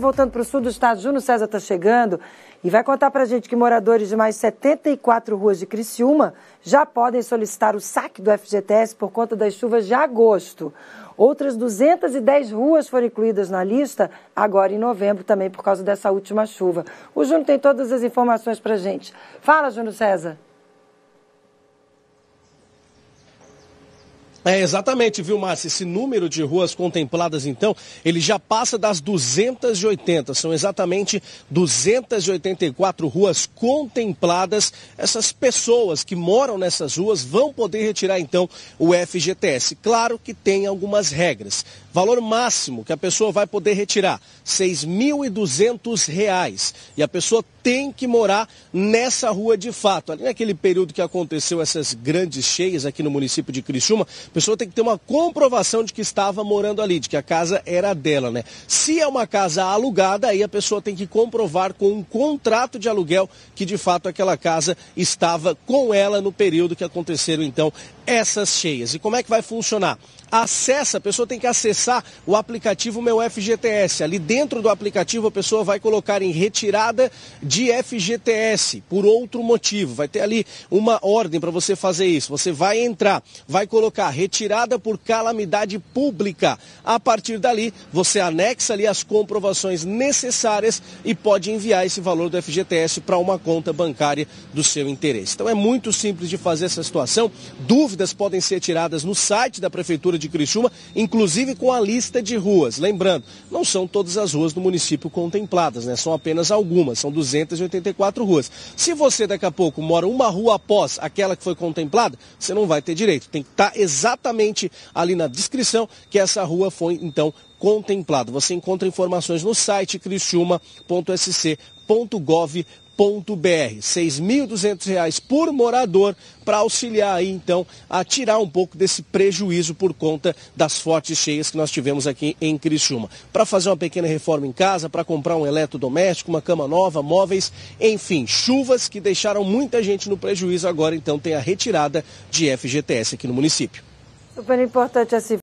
Voltando para o sul do estado, Júnior César está chegando e vai contar para a gente que moradores de mais 74 ruas de Criciúma já podem solicitar o saque do FGTS por conta das chuvas de agosto. Outras 210 ruas foram incluídas na lista agora em novembro também por causa dessa última chuva. O Júnior tem todas as informações para a gente. Fala, Júnior César. É, exatamente, viu, Márcio. Esse número de ruas contempladas, então, ele já passa das 280. São exatamente 284 ruas contempladas. Essas pessoas que moram nessas ruas vão poder retirar, então, o FGTS. Claro que tem algumas regras. Valor máximo que a pessoa vai poder retirar, R$ 6.200. E a pessoa tem que morar nessa rua de fato. Ali naquele período que aconteceu essas grandes cheias aqui no município de Criciúma, a pessoa tem que ter uma comprovação de que estava morando ali, de que a casa era dela, né? Se é uma casa alugada, aí a pessoa tem que comprovar com um contrato de aluguel que de fato aquela casa estava com ela no período que aconteceram então essas cheias. E como é que vai funcionar? Acessa, a pessoa tem que acessar o aplicativo Meu FGTS. Ali dentro do aplicativo a pessoa vai colocar em retirada de de FGTS por outro motivo. Vai ter ali uma ordem para você fazer isso. Você vai entrar, vai colocar retirada por calamidade pública. A partir dali, você anexa ali as comprovações necessárias e pode enviar esse valor do FGTS para uma conta bancária do seu interesse. Então é muito simples de fazer essa situação. Dúvidas podem ser tiradas no site da Prefeitura de Criciúma, inclusive com a lista de ruas. Lembrando, não são todas as ruas do município contempladas, né? São apenas algumas, são 200 284 ruas. Se você daqui a pouco mora uma rua após aquela que foi contemplada, você não vai ter direito. Tem que estar tá exatamente ali na descrição que essa rua foi então contemplada. Você encontra informações no site criciúma.sc.gov.br Ponto.br, 6.200 reais por morador para auxiliar aí então a tirar um pouco desse prejuízo por conta das fortes cheias que nós tivemos aqui em Criciúma. Para fazer uma pequena reforma em casa, para comprar um eletrodoméstico, uma cama nova, móveis, enfim, chuvas que deixaram muita gente no prejuízo agora então tem a retirada de FGTS aqui no município. Super importante assim.